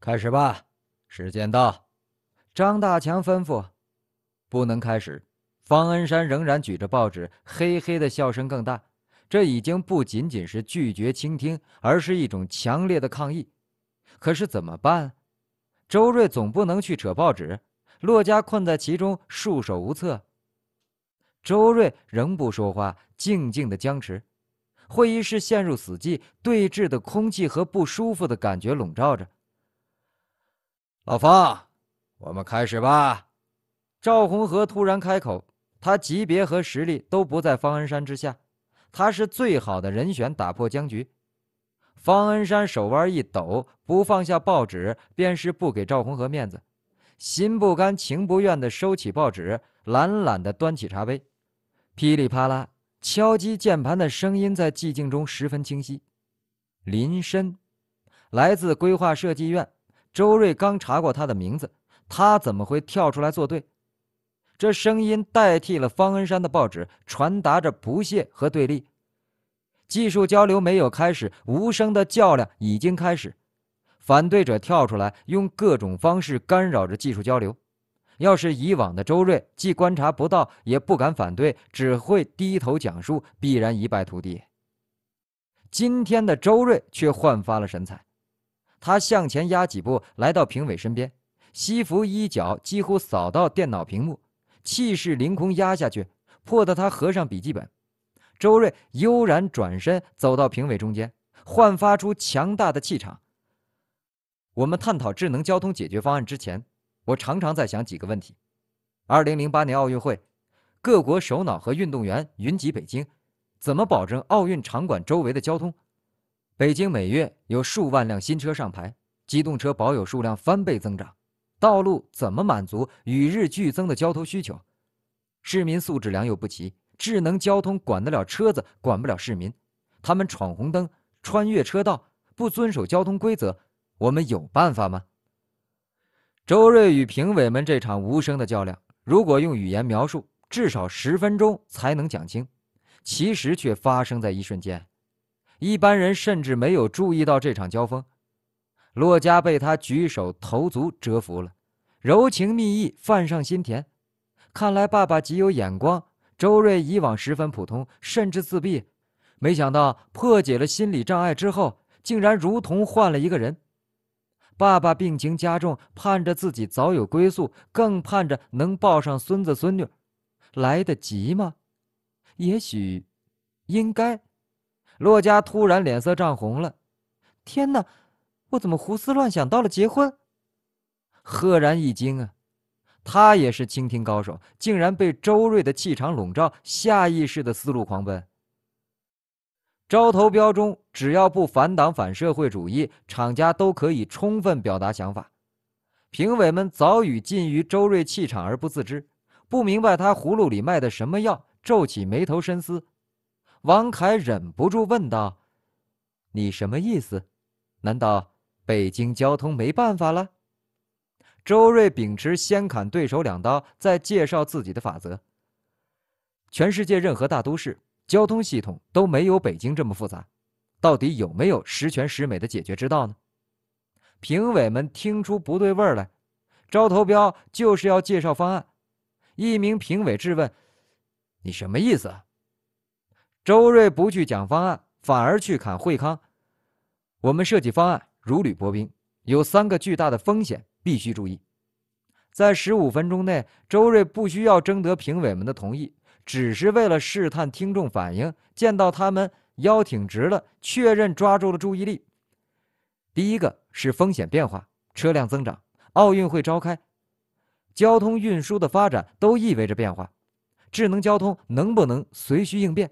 开始吧，时间到。张大强吩咐，不能开始。方恩山仍然举着报纸，嘿嘿的笑声更大。这已经不仅仅是拒绝倾听，而是一种强烈的抗议。可是怎么办？周瑞总不能去扯报纸，骆家困在其中，束手无策。周瑞仍不说话，静静的僵持。会议室陷入死寂，对峙的空气和不舒服的感觉笼罩着。老方，我们开始吧。赵洪河突然开口，他级别和实力都不在方恩山之下，他是最好的人选，打破僵局。方恩山手腕一抖，不放下报纸，便是不给赵洪河面子，心不甘情不愿的收起报纸，懒懒的端起茶杯。噼里啪啦，敲击键盘的声音在寂静中十分清晰。林深，来自规划设计院。周瑞刚查过他的名字，他怎么会跳出来作对？这声音代替了方恩山的报纸，传达着不屑和对立。技术交流没有开始，无声的较量已经开始。反对者跳出来，用各种方式干扰着技术交流。要是以往的周瑞，既观察不到，也不敢反对，只会低头讲述，必然一败涂地。今天的周瑞却焕发了神采。他向前压几步，来到评委身边，西服衣角几乎扫到电脑屏幕，气势凌空压下去，迫得他合上笔记本。周瑞悠然转身走到评委中间，焕发出强大的气场。我们探讨智能交通解决方案之前，我常常在想几个问题：2008年奥运会，各国首脑和运动员云集北京，怎么保证奥运场馆周围的交通？北京每月有数万辆新车上牌，机动车保有数量翻倍增长，道路怎么满足与日俱增的交通需求？市民素质良莠不齐，智能交通管得了车子，管不了市民，他们闯红灯、穿越车道、不遵守交通规则，我们有办法吗？周瑞与评委们这场无声的较量，如果用语言描述，至少十分钟才能讲清，其实却发生在一瞬间。一般人甚至没有注意到这场交锋，骆家被他举手投足折服了，柔情蜜意泛上心田。看来爸爸极有眼光。周瑞以往十分普通，甚至自闭，没想到破解了心理障碍之后，竟然如同换了一个人。爸爸病情加重，盼着自己早有归宿，更盼着能抱上孙子孙女。来得及吗？也许，应该。洛家突然脸色涨红了，天哪，我怎么胡思乱想到了结婚？赫然一惊啊！他也是倾听高手，竟然被周瑞的气场笼罩，下意识的思路狂奔。招投标中，只要不反党反社会主义，厂家都可以充分表达想法。评委们早已近于周瑞气场而不自知，不明白他葫芦里卖的什么药，皱起眉头深思。王凯忍不住问道：“你什么意思？难道北京交通没办法了？”周瑞秉持“先砍对手两刀，再介绍自己的”法则。全世界任何大都市交通系统都没有北京这么复杂，到底有没有十全十美的解决之道呢？评委们听出不对味儿来，招投标就是要介绍方案。一名评委质问：“你什么意思？”周瑞不去讲方案，反而去砍惠康。我们设计方案如履薄冰，有三个巨大的风险必须注意。在十五分钟内，周瑞不需要征得评委们的同意，只是为了试探听众反应。见到他们腰挺直了，确认抓住了注意力。第一个是风险变化，车辆增长，奥运会召开，交通运输的发展都意味着变化。智能交通能不能随需应变？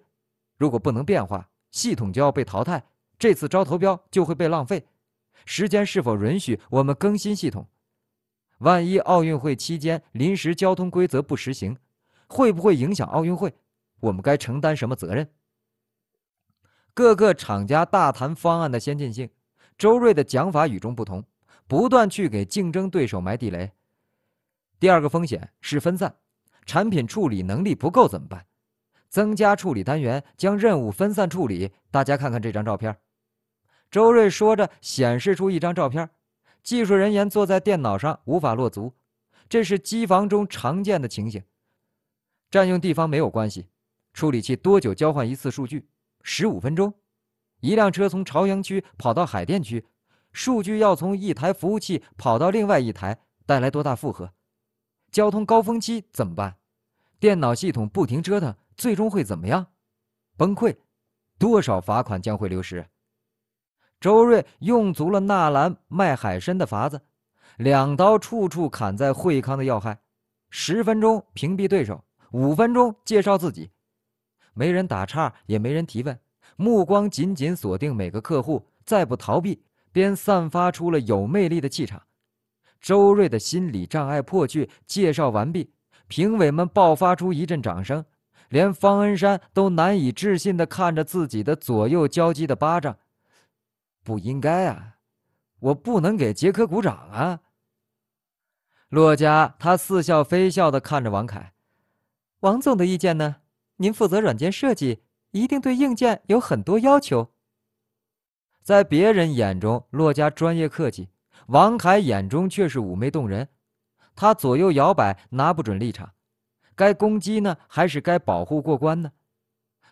如果不能变化，系统就要被淘汰，这次招投标就会被浪费。时间是否允许我们更新系统？万一奥运会期间临时交通规则不实行，会不会影响奥运会？我们该承担什么责任？各个厂家大谈方案的先进性，周瑞的讲法与众不同，不断去给竞争对手埋地雷。第二个风险是分散，产品处理能力不够怎么办？增加处理单元，将任务分散处理。大家看看这张照片。周瑞说着，显示出一张照片。技术人员坐在电脑上，无法落足。这是机房中常见的情形。占用地方没有关系。处理器多久交换一次数据？十五分钟。一辆车从朝阳区跑到海淀区，数据要从一台服务器跑到另外一台，带来多大负荷？交通高峰期怎么办？电脑系统不停折腾。最终会怎么样？崩溃？多少罚款将会流失？周瑞用足了纳兰卖海参的法子，两刀处处砍在惠康的要害。十分钟屏蔽对手，五分钟介绍自己，没人打岔，也没人提问，目光紧紧锁定每个客户，再不逃避，便散发出了有魅力的气场。周瑞的心理障碍破去，介绍完毕，评委们爆发出一阵掌声。连方恩山都难以置信的看着自己的左右交击的巴掌，不应该啊！我不能给杰克鼓掌啊！洛家他似笑非笑的看着王凯，王总的意见呢？您负责软件设计，一定对硬件有很多要求。在别人眼中，洛家专业客气；王凯眼中却是妩媚动人。他左右摇摆，拿不准立场。该攻击呢，还是该保护过关呢？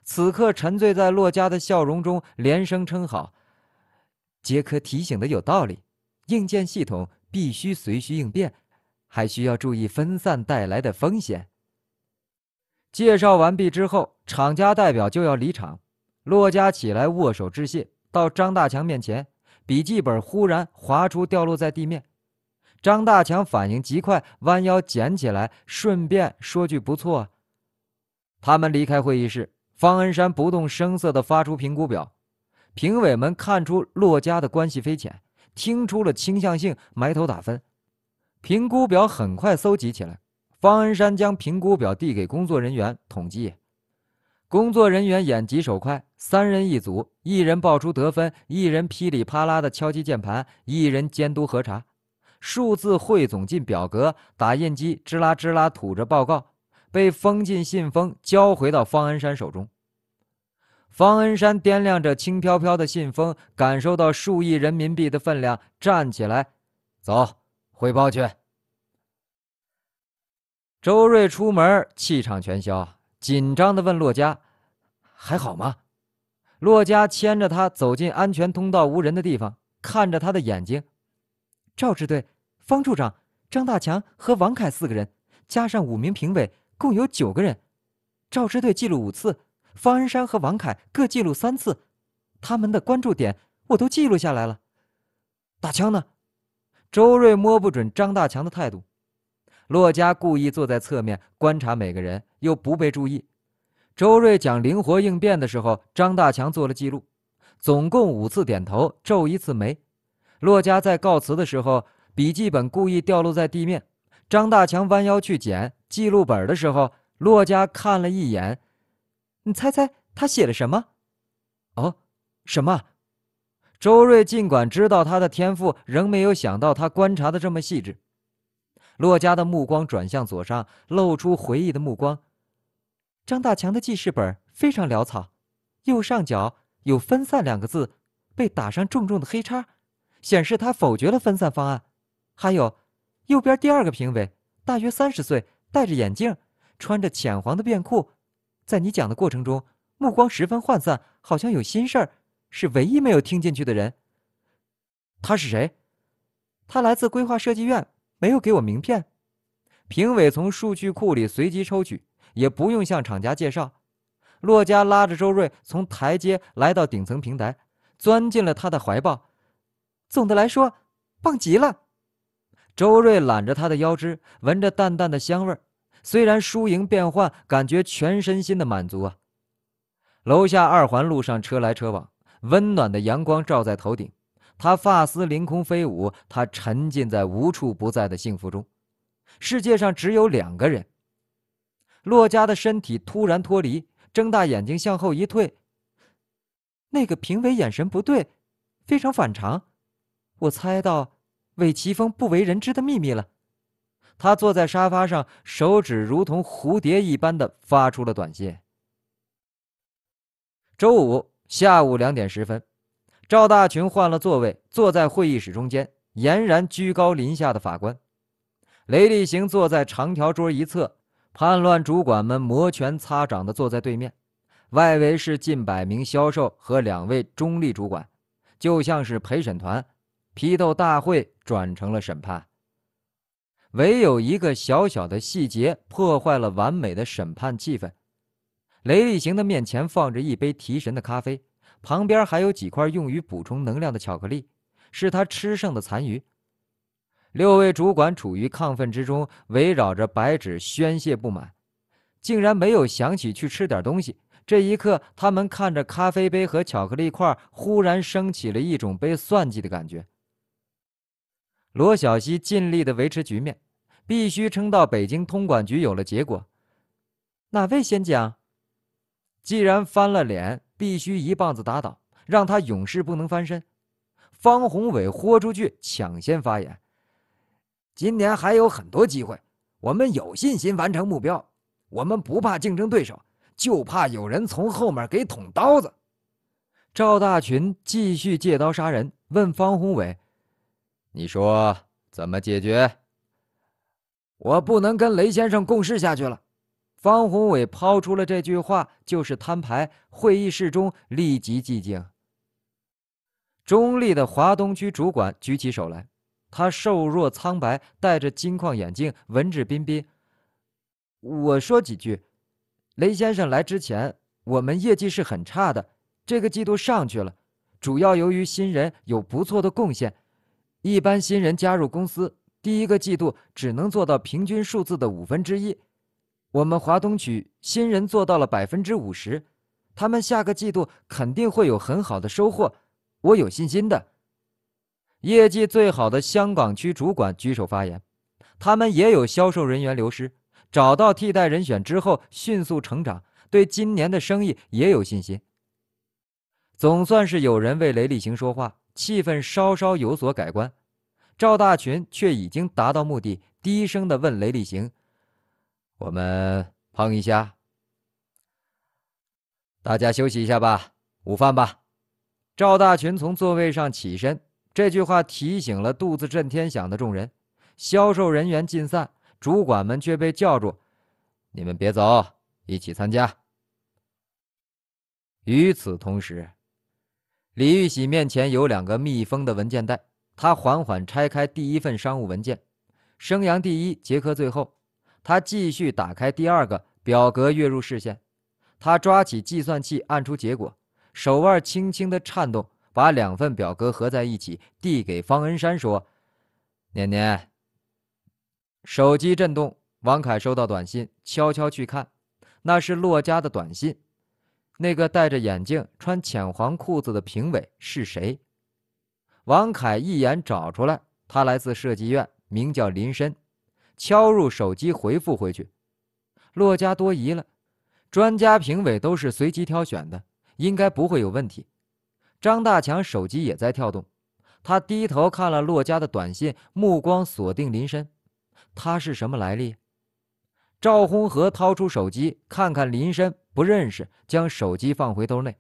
此刻沉醉在洛嘉的笑容中，连声称好。杰克提醒的有道理，硬件系统必须随需应变，还需要注意分散带来的风险。介绍完毕之后，厂家代表就要离场。洛嘉起来握手致谢，到张大强面前，笔记本忽然滑出，掉落在地面。张大强反应极快，弯腰捡起来，顺便说句不错他们离开会议室，方恩山不动声色地发出评估表。评委们看出骆家的关系匪浅，听出了倾向性，埋头打分。评估表很快搜集起来，方恩山将评估表递给工作人员统计。工作人员眼疾手快，三人一组，一人报出得分，一人噼里啪啦地敲击键盘，一人监督核查。数字汇总进表格，打印机吱啦吱啦吐着报告，被封进信封，交回到方恩山手中。方恩山掂量着轻飘飘的信封，感受到数亿人民币的分量，站起来，走，汇报去。周瑞出门，气场全消，紧张的问骆家：“还好吗？”骆家牵着他走进安全通道无人的地方，看着他的眼睛。赵支队、方处长、张大强和王凯四个人，加上五名评委，共有九个人。赵支队记录五次，方恩山和王凯各记录三次，他们的关注点我都记录下来了。打枪呢？周瑞摸不准张大强的态度。骆家故意坐在侧面观察每个人，又不被注意。周瑞讲灵活应变的时候，张大强做了记录，总共五次点头，皱一次眉。骆家在告辞的时候，笔记本故意掉落在地面。张大强弯腰去捡记录本的时候，骆家看了一眼：“你猜猜他写了什么？”“哦，什么？”周瑞尽管知道他的天赋，仍没有想到他观察的这么细致。骆家的目光转向左上，露出回忆的目光。张大强的记事本非常潦草，右上角有“分散”两个字，被打上重重的黑叉。显示他否决了分散方案，还有，右边第二个评委，大约三十岁，戴着眼镜，穿着浅黄的便裤，在你讲的过程中，目光十分涣散，好像有心事儿，是唯一没有听进去的人。他是谁？他来自规划设计院，没有给我名片。评委从数据库里随机抽取，也不用向厂家介绍。洛嘉拉着周瑞从台阶来到顶层平台，钻进了他的怀抱。总的来说，棒极了。周瑞揽着他的腰肢，闻着淡淡的香味儿。虽然输赢变幻，感觉全身心的满足啊。楼下二环路上车来车往，温暖的阳光照在头顶，他发丝凌空飞舞，他沉浸在无处不在的幸福中。世界上只有两个人。洛嘉的身体突然脱离，睁大眼睛向后一退。那个评委眼神不对，非常反常。我猜到韦奇峰不为人知的秘密了。他坐在沙发上，手指如同蝴蝶一般的发出了短信。周五下午两点十分，赵大群换了座位，坐在会议室中间，俨然居高临下的法官。雷厉行坐在长条桌一侧，叛乱主管们摩拳擦掌的坐在对面，外围是近百名销售和两位中立主管，就像是陪审团。批斗大会转成了审判，唯有一个小小的细节破坏了完美的审判气氛。雷厉行的面前放着一杯提神的咖啡，旁边还有几块用于补充能量的巧克力，是他吃剩的残余。六位主管处于亢奋之中，围绕着白纸宣泄不满，竟然没有想起去吃点东西。这一刻，他们看着咖啡杯和巧克力块，忽然升起了一种被算计的感觉。罗小溪尽力的维持局面，必须撑到北京通管局有了结果。哪位先讲？既然翻了脸，必须一棒子打倒，让他永世不能翻身。方宏伟豁出去抢先发言。今年还有很多机会，我们有信心完成目标。我们不怕竞争对手，就怕有人从后面给捅刀子。赵大群继续借刀杀人，问方宏伟。你说怎么解决？我不能跟雷先生共事下去了。方宏伟抛出了这句话，就是摊牌。会议室中立即寂静。中立的华东区主管举起手来，他瘦弱苍白，戴着金框眼镜，文质彬彬。我说几句：雷先生来之前，我们业绩是很差的，这个季度上去了，主要由于新人有不错的贡献。一般新人加入公司，第一个季度只能做到平均数字的五分之一。我们华东区新人做到了百分之五十，他们下个季度肯定会有很好的收获，我有信心的。业绩最好的香港区主管举手发言，他们也有销售人员流失，找到替代人选之后迅速成长，对今年的生意也有信心。总算是有人为雷厉行说话。气氛稍稍有所改观，赵大群却已经达到目的，低声的问雷厉行：“我们碰一下，大家休息一下吧，午饭吧。”赵大群从座位上起身，这句话提醒了肚子震天响的众人。销售人员尽散，主管们却被叫住：“你们别走，一起参加。”与此同时。李玉玺面前有两个密封的文件袋，他缓缓拆开第一份商务文件，升阳第一，杰克最后。他继续打开第二个表格跃入视线，他抓起计算器按出结果，手腕轻轻的颤动，把两份表格合在一起递给方恩山说：“年年。”手机震动，王凯收到短信，悄悄去看，那是洛家的短信。那个戴着眼镜、穿浅黄裤子的评委是谁？王凯一眼找出来，他来自设计院，名叫林深，敲入手机回复回去。骆家多疑了，专家评委都是随机挑选的，应该不会有问题。张大强手机也在跳动，他低头看了骆家的短信，目光锁定林深，他是什么来历？赵洪河掏出手机，看看林深不认识，将手机放回兜内。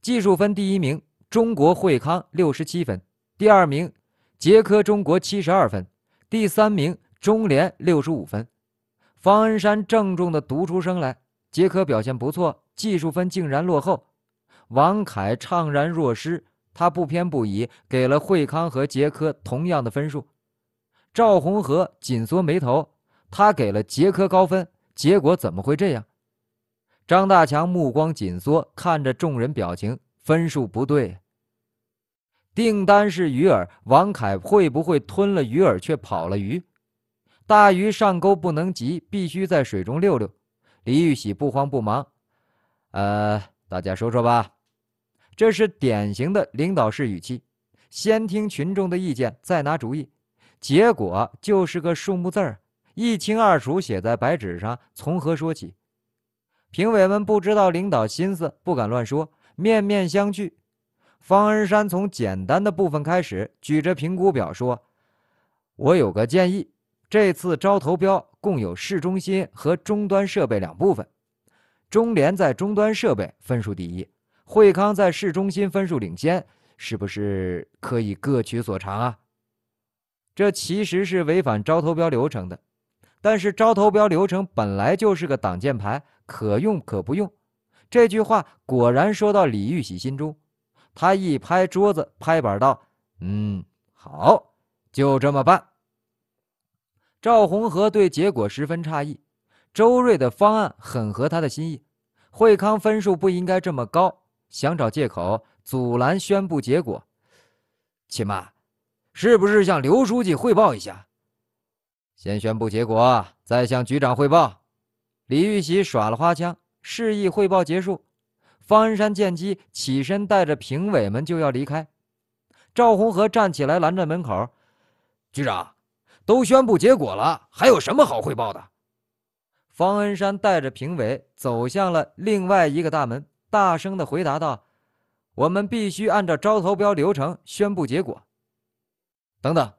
技术分第一名，中国惠康六十七分；第二名，捷科中国七十二分；第三名，中联六十五分。方恩山郑重的读出声来：“捷科表现不错，技术分竟然落后。”王凯怅然若失，他不偏不倚给了惠康和捷科同样的分数。赵洪河紧缩眉头。他给了杰科高分，结果怎么会这样？张大强目光紧缩，看着众人表情，分数不对。订单是鱼饵，王凯会不会吞了鱼饵却跑了鱼？大鱼上钩不能急，必须在水中溜溜。李玉喜不慌不忙：“呃，大家说说吧。”这是典型的领导式语气，先听群众的意见，再拿主意，结果就是个数目字儿。一清二楚写在白纸上，从何说起？评委们不知道领导心思，不敢乱说，面面相觑。方恩山从简单的部分开始，举着评估表说：“我有个建议，这次招投标共有市中心和终端设备两部分，中联在终端设备分数第一，惠康在市中心分数领先，是不是可以各取所长啊？”这其实是违反招投标流程的。但是招投标流程本来就是个挡箭牌，可用可不用。这句话果然说到李玉喜心中，他一拍桌子，拍板道：“嗯，好，就这么办。”赵洪河对结果十分诧异，周瑞的方案很合他的心意，惠康分数不应该这么高，想找借口阻拦宣布结果。且妈，是不是向刘书记汇报一下？先宣布结果，再向局长汇报。李玉玺耍了花枪，示意汇报结束。方恩山见机起身，带着评委们就要离开。赵洪河站起来拦在门口：“局长，都宣布结果了，还有什么好汇报的？”方恩山带着评委走向了另外一个大门，大声的回答道：“我们必须按照招投标流程宣布结果。”等等。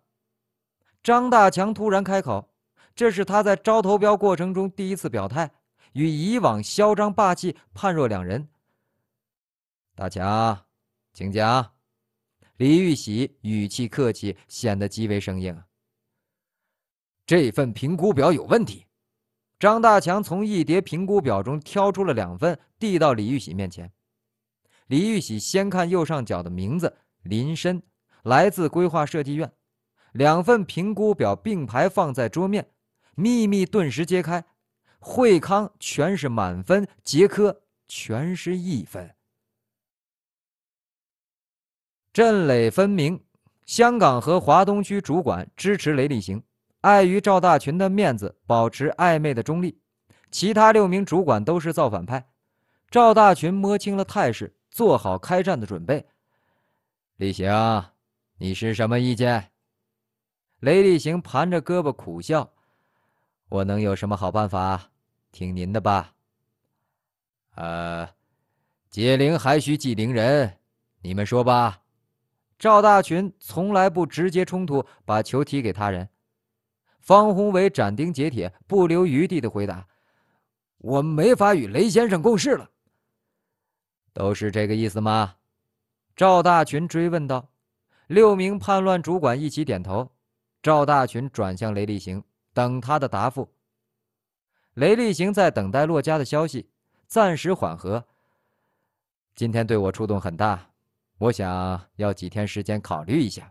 张大强突然开口，这是他在招投标过程中第一次表态，与以往嚣张霸气判若两人。大强，请讲。李玉喜语气客气，显得极为生硬。这份评估表有问题。张大强从一叠评估表中挑出了两份，递到李玉喜面前。李玉喜先看右上角的名字林深，来自规划设计院。两份评估表并排放在桌面，秘密顿时揭开。惠康全是满分，杰科全是一分。振垒分明，香港和华东区主管支持雷厉行，碍于赵大群的面子，保持暧昧的中立。其他六名主管都是造反派。赵大群摸清了态势，做好开战的准备。厉行，你是什么意见？雷厉行盘着胳膊苦笑：“我能有什么好办法？听您的吧。”“呃，解铃还需系铃人。”“你们说吧。”赵大群从来不直接冲突，把球踢给他人。方宏伟斩钉截铁、不留余地的回答：“我没法与雷先生共事了。”“都是这个意思吗？”赵大群追问道。六名叛乱主管一起点头。赵大群转向雷立行，等他的答复。雷立行在等待洛家的消息，暂时缓和。今天对我触动很大，我想要几天时间考虑一下。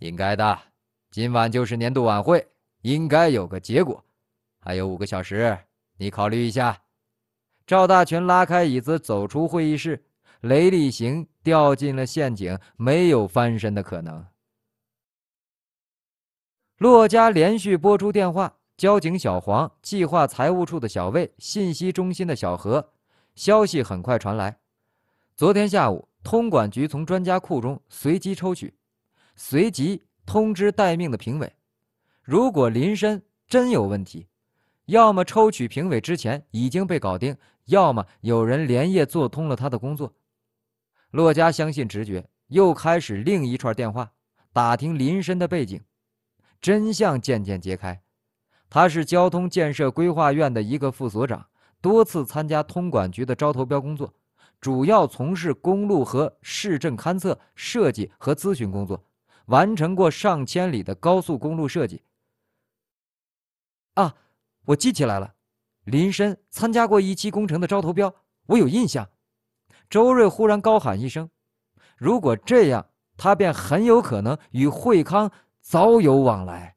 应该的，今晚就是年度晚会，应该有个结果。还有五个小时，你考虑一下。赵大群拉开椅子走出会议室，雷立行掉进了陷阱，没有翻身的可能。骆家连续拨出电话：交警小黄、计划财务处的小魏、信息中心的小何。消息很快传来，昨天下午，通管局从专家库中随机抽取，随即通知待命的评委。如果林深真有问题，要么抽取评委之前已经被搞定，要么有人连夜做通了他的工作。骆嘉相信直觉，又开始另一串电话，打听林深的背景。真相渐渐揭开，他是交通建设规划院的一个副所长，多次参加通管局的招投标工作，主要从事公路和市政勘测、设计和咨询工作，完成过上千里的高速公路设计。啊，我记起来了，林深参加过一期工程的招投标，我有印象。周瑞忽然高喊一声：“如果这样，他便很有可能与惠康。”早有往来。